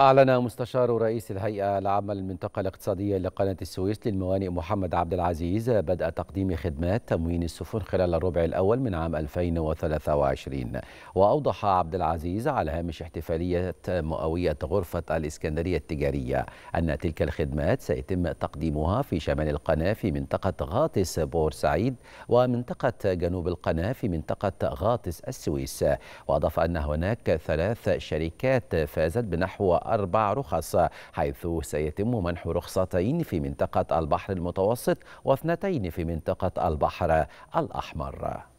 أعلن مستشار رئيس الهيئة العامة للمنطقة الاقتصادية لقناة السويس للموانئ محمد عبد العزيز بدء تقديم خدمات تموين السفن خلال الربع الأول من عام 2023 وأوضح عبد العزيز على هامش احتفالية مئوية غرفة الإسكندرية التجارية أن تلك الخدمات سيتم تقديمها في شمال القناة في منطقة غاطس بورسعيد ومنطقة جنوب القناة في منطقة غاطس السويس وأضاف أن هناك ثلاث شركات فازت بنحو أربع رخص حيث سيتم منح رخصتين في منطقة البحر المتوسط واثنتين في منطقة البحر الأحمر